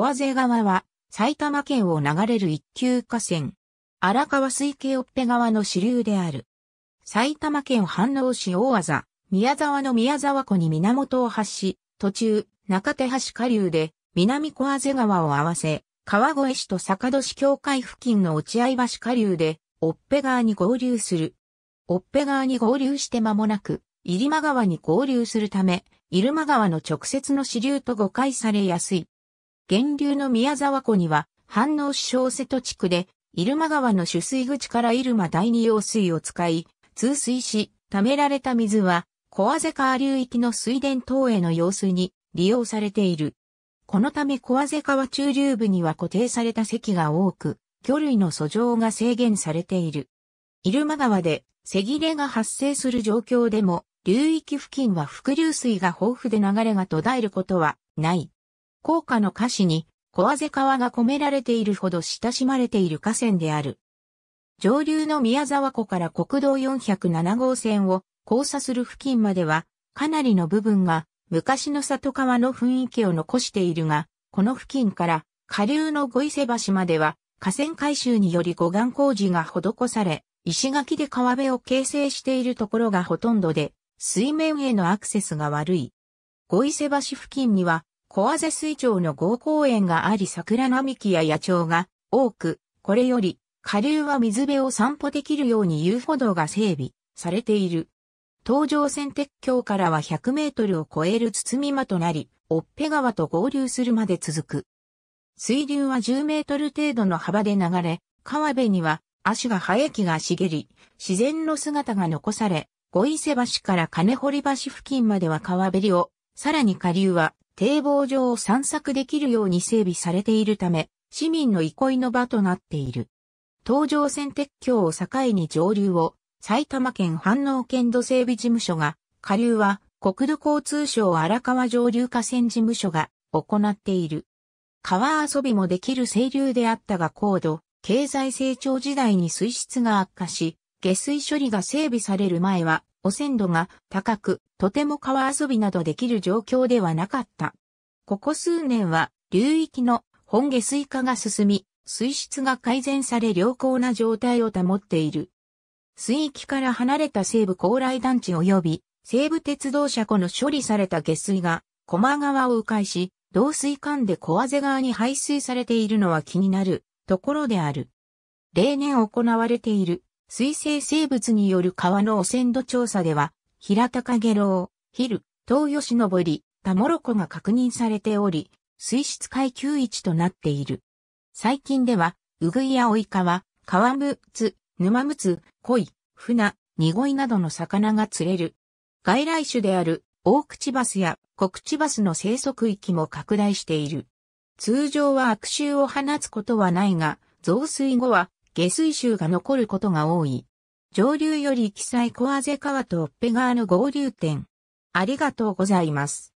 小畔川は埼玉県を流れる一級河川。荒川水系オッペ川の支流である。埼玉県飯能市大字、宮沢の宮沢湖に源を発し、途中、中手橋下流で南小畔川を合わせ、川越市と坂戸市境界付近の落合橋下流で、オッペ川に合流する。オッペ川に合流して間もなく、入間川に合流するため、入間川の直接の支流と誤解されやすい。源流の宮沢湖には、反応市小瀬戸地区で、入間川の取水口から入間第二用水を使い、通水し、溜められた水は、小畔川流域の水田等への用水に利用されている。このため小畔川中流部には固定された石が多く、魚類の遡上が制限されている。入間川で、せぎれが発生する状況でも、流域付近は伏流水が豊富で流れが途絶えることはない。高架の歌詞に、小畔川が込められているほど親しまれている河川である。上流の宮沢湖から国道407号線を交差する付近までは、かなりの部分が昔の里川の雰囲気を残しているが、この付近から下流の五伊勢橋までは、河川改修により護岸工事が施され、石垣で川辺を形成しているところがほとんどで、水面へのアクセスが悪い。五伊勢橋付近には、小畔水町の合公園があり桜並木や野鳥が多く、これより下流は水辺を散歩できるように遊歩道が整備されている。東上線鉄橋からは100メートルを超える包み間となり、オッペ川と合流するまで続く。水流は10メートル程度の幅で流れ、川辺には足が生え木が茂り、自然の姿が残され、五伊勢橋から金堀橋付近までは川べりを、さらに下流は堤防上を散策できるように整備されているため、市民の憩いの場となっている。東上線鉄橋を境に上流を埼玉県飯能県土整備事務所が、下流は国土交通省荒川上流河川事務所が行っている。川遊びもできる清流であったが高度、経済成長時代に水質が悪化し、下水処理が整備される前は、汚染度が高く、とても川遊びなどできる状況ではなかった。ここ数年は、流域の本下水化が進み、水質が改善され良好な状態を保っている。水域から離れた西部高麗団地及び西部鉄道車庫の処理された下水が駒川を迂回し、導水管で小畔川に排水されているのは気になるところである。例年行われている水生生物による川の汚染度調査では、平高下郎、ル、東吉登り、タモロコが確認されており、水質階級一となっている。最近では、ウグイやワムツ、ヌ川ムツ、沼イ、フナ、ニゴイなどの魚が釣れる。外来種である、オオクチバスやコクチバスの生息域も拡大している。通常は悪臭を放つことはないが、増水後は下水臭が残ることが多い。上流より記載小畔川とオッペ川の合流点。ありがとうございます。